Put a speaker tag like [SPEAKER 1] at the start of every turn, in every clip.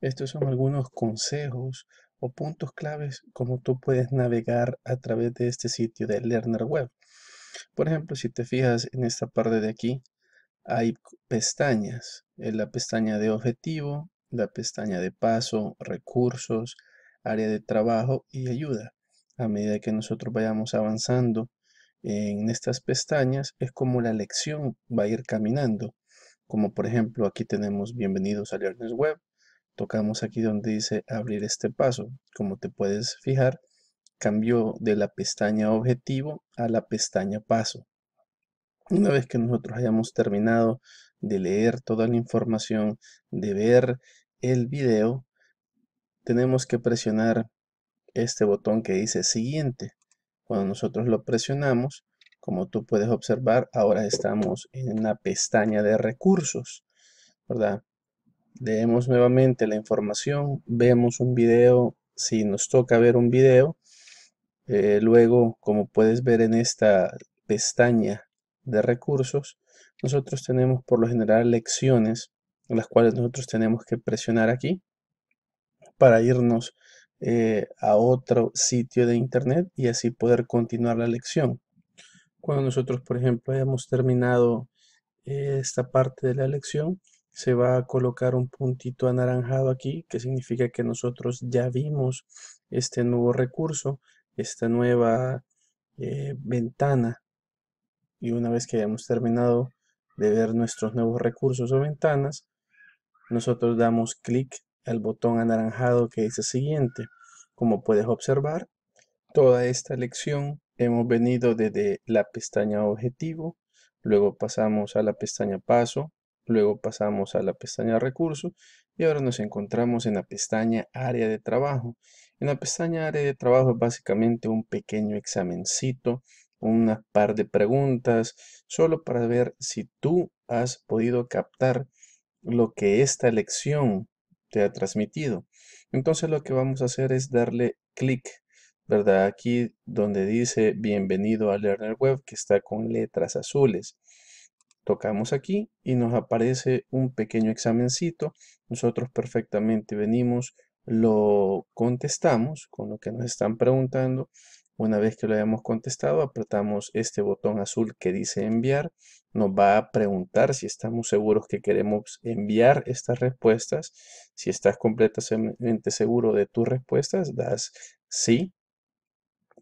[SPEAKER 1] Estos son algunos consejos o puntos claves como tú puedes navegar a través de este sitio de Learner Web. Por ejemplo, si te fijas en esta parte de aquí, hay pestañas. La pestaña de objetivo, la pestaña de paso, recursos, área de trabajo y ayuda. A medida que nosotros vayamos avanzando en estas pestañas, es como la lección va a ir caminando. Como por ejemplo, aquí tenemos bienvenidos a Learner Web, Tocamos aquí donde dice abrir este paso. Como te puedes fijar, cambió de la pestaña objetivo a la pestaña paso. Una vez que nosotros hayamos terminado de leer toda la información, de ver el video, tenemos que presionar este botón que dice siguiente. Cuando nosotros lo presionamos, como tú puedes observar, ahora estamos en la pestaña de recursos, ¿verdad? leemos nuevamente la información, vemos un video, si nos toca ver un video, eh, luego, como puedes ver en esta pestaña de recursos, nosotros tenemos por lo general lecciones, las cuales nosotros tenemos que presionar aquí para irnos eh, a otro sitio de internet y así poder continuar la lección. Cuando nosotros, por ejemplo, hayamos terminado eh, esta parte de la lección, se va a colocar un puntito anaranjado aquí, que significa que nosotros ya vimos este nuevo recurso, esta nueva eh, ventana. Y una vez que hayamos terminado de ver nuestros nuevos recursos o ventanas, nosotros damos clic al botón anaranjado que dice siguiente. Como puedes observar, toda esta lección hemos venido desde la pestaña objetivo, luego pasamos a la pestaña paso, Luego pasamos a la pestaña Recursos y ahora nos encontramos en la pestaña Área de Trabajo. En la pestaña Área de Trabajo es básicamente un pequeño examencito, una par de preguntas, solo para ver si tú has podido captar lo que esta lección te ha transmitido. Entonces lo que vamos a hacer es darle clic, ¿verdad? Aquí donde dice bienvenido a Learner Web, que está con letras azules. Tocamos aquí y nos aparece un pequeño examencito. Nosotros perfectamente venimos, lo contestamos con lo que nos están preguntando. Una vez que lo hayamos contestado, apretamos este botón azul que dice enviar. Nos va a preguntar si estamos seguros que queremos enviar estas respuestas. Si estás completamente seguro de tus respuestas, das sí.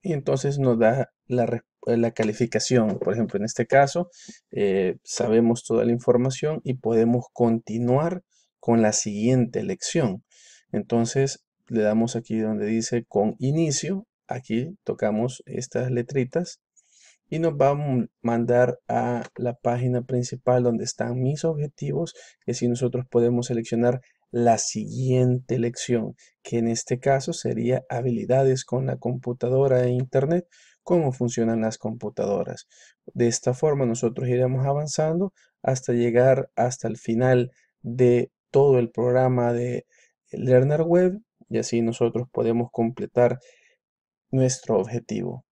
[SPEAKER 1] Y entonces nos da la, respuesta. Eh, la calificación. Por ejemplo, en este caso, eh, sabemos toda la información y podemos continuar con la siguiente lección. Entonces, le damos aquí donde dice con inicio. Aquí tocamos estas letritas y nos va a mandar a la página principal donde están mis objetivos. que si nosotros podemos seleccionar la siguiente lección, que en este caso sería habilidades con la computadora e internet cómo funcionan las computadoras. De esta forma nosotros iremos avanzando hasta llegar hasta el final de todo el programa de Learner Web y así nosotros podemos completar nuestro objetivo.